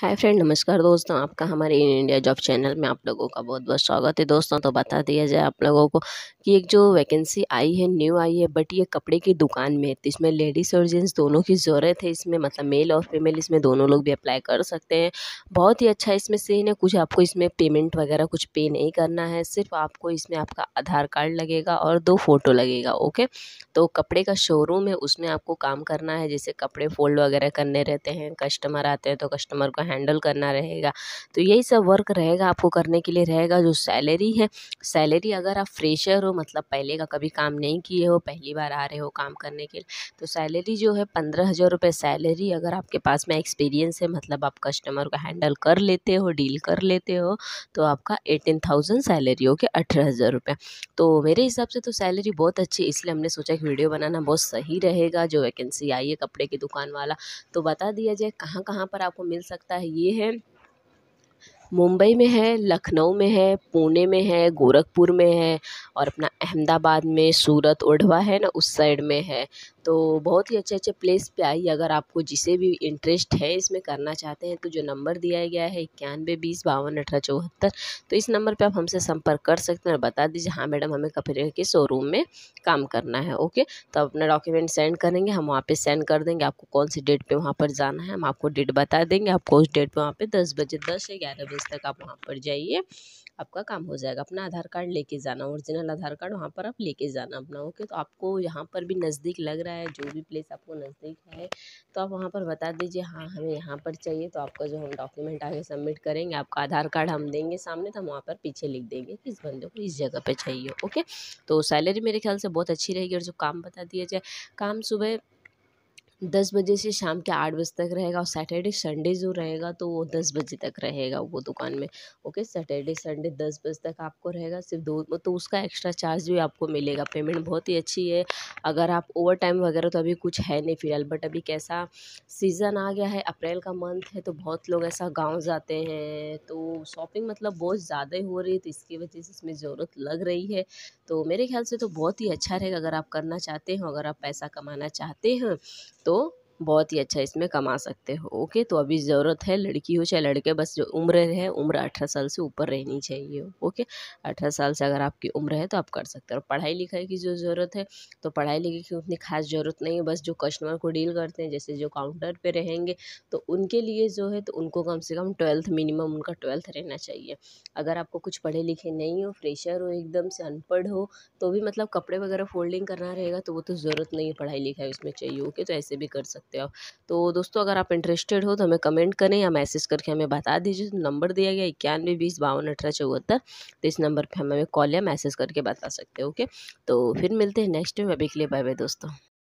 hi friend नमस्कार दोस्तों आपका हमारे इन इंडिया जॉब चैनल में आप लोगों का बहुत बहुत स्वागत है दोस्तों तो बता दिया जाए आप लोगों को कि एक जो वैकेंसी आई है न्यू आई है बट ये कपड़े की दुकान में है तो इसमें लेडीज़ और जेंट्स दोनों की ज़रूरत है इसमें मतलब मेल और फीमेल इसमें दोनों लोग भी अप्लाई कर सकते हैं बहुत ही अच्छा इसमें सीन है कुछ आपको इसमें पेमेंट वगैरह कुछ पे नहीं करना है सिर्फ आपको इसमें आपका आधार कार्ड लगेगा और दो फ़ोटो लगेगा ओके तो कपड़े का शोरूम है उसमें आपको काम करना है जैसे कपड़े फोल्ड वगैरह करने रहते हैं कस्टमर आते हैं तो कस्टमर को हैंडल करना रहेगा तो यही सब वर्क रहेगा आपको करने के लिए रहेगा जो सैलरी है सैलरी अगर आप फ्रेशर हो मतलब पहले का कभी काम नहीं किए हो पहली बार आ रहे हो काम करने के लिए तो सैलरी जो है पंद्रह हज़ार रुपये सैलरी अगर आपके पास में एक्सपीरियंस है मतलब आप कस्टमर को हैंडल कर लेते हो डील कर लेते हो तो आपका एटीन थाउजेंड सैलरी हो गया अठारह हज़ार रुपये तो मेरे हिसाब से तो सैलरी बहुत अच्छी है इसलिए हमने सोचा कि वीडियो बनाना बहुत सही रहेगा जो वैकेंसी आई है कपड़े की दुकान वाला तो बता दिया जाए कहाँ कहाँ पर आपको मिल सकता है ये है मुंबई में है लखनऊ में है पुणे में है गोरखपुर में है और अपना अहमदाबाद में सूरत ओढ़वा है ना उस साइड में है तो बहुत ही अच्छे अच्छे प्लेस पे आई अगर आपको जिसे भी इंटरेस्ट है इसमें करना चाहते हैं तो जो नंबर दिया गया है इक्यानवे बीस बावन अठारह चौहत्तर तो इस नंबर पे आप हमसे संपर्क कर सकते हैं और बता दीजिए हाँ मैडम हमें कपड़े के शोरूम में काम करना है ओके तो अपना डॉक्यूमेंट सेंड करेंगे हम वहाँ पर सेंड कर देंगे आपको कौन सी डेट पर वहाँ पर जाना है हम आपको डेट बता देंगे आपको उस डेट पर वहाँ पर दस बजे दस से ग्यारह बजे ऑफिस तक आप वहाँ पर जाइए आपका काम हो जाएगा अपना आधार कार्ड लेके जाना ओरिजिनल आधार कार्ड वहाँ पर आप लेके जाना अपना ओके तो आपको यहाँ पर भी नज़दीक लग रहा है जो भी प्लेस आपको नज़दीक है तो आप वहाँ पर बता दीजिए हाँ हमें यहाँ पर चाहिए तो आपका जो हम डॉक्यूमेंट आगे सबमिट करेंगे आपका आधार कार्ड हम देंगे सामने तो हम वहाँ पर पीछे लिख देंगे कि इस बंदे को इस जगह पर चाहिए ओके तो सैलरी मेरे ख्याल से बहुत अच्छी रहेगी और जो काम बता दिया जाए काम सुबह दस बजे से शाम के आठ बजे तक रहेगा और सैटरडे संडे जो रहेगा तो वो दस बजे तक रहेगा वो दुकान में ओके सैटरडे संडे दस बजे तक आपको रहेगा सिर्फ दो तो उसका एक्स्ट्रा चार्ज भी आपको मिलेगा पेमेंट बहुत ही अच्छी है अगर आप ओवर टाइम वगैरह तो अभी कुछ है नहीं फ़िलहाल बट अभी कैसा सीज़न आ गया है अप्रैल का मंथ है तो बहुत लोग ऐसा गाँव जाते हैं तो शॉपिंग मतलब बहुत ज़्यादा ही हो रही है तो इसकी वजह से इसमें ज़रूरत लग रही है तो मेरे ख्याल से तो बहुत ही अच्छा रहेगा अगर आप करना चाहते हो अगर आप पैसा कमाना चाहते हैं तो itu बहुत ही अच्छा इसमें कमा सकते हो ओके तो अभी ज़रूरत है लड़की हो चाहे लड़के बस जो उम्र है उम्र अठारह साल से ऊपर रहनी चाहिए ओके अठारह साल से अगर आपकी उम्र है तो आप कर सकते हो पढ़ाई लिखाई की जो ज़रूरत है तो पढ़ाई लिखाई की उतनी खास ज़रूरत नहीं है बस जो कस्टमर को डील करते हैं जैसे जो काउंटर पर रहेंगे तो उनके लिए जो है तो उनको कम से कम ट्वेल्थ मिनिमम उनका ट्वेल्थ रहना चाहिए अगर आपको कुछ पढ़े लिखे नहीं हो फ्रेशर हो एकदम से अनपढ़ हो तो भी मतलब कपड़े वगैरह फोल्डिंग करना रहेगा तो वो तो ज़रूरत नहीं है पढ़ाई लिखाई उसमें चाहिए ओके तो ऐसे भी कर सकते सकते हो तो दोस्तों अगर आप इंटरेस्टेड हो तो हमें कमेंट करें या मैसेज करके हमें बता दीजिए तो नंबर दिया गया इक्यानवे बीस बावन अठारह चौहत्तर तो इस नंबर पर हम हमें कॉल या मैसेज करके बता सकते हो ओके तो फिर मिलते हैं नेक्स्ट वीडियो अभी के लिए बाय बाय दोस्तों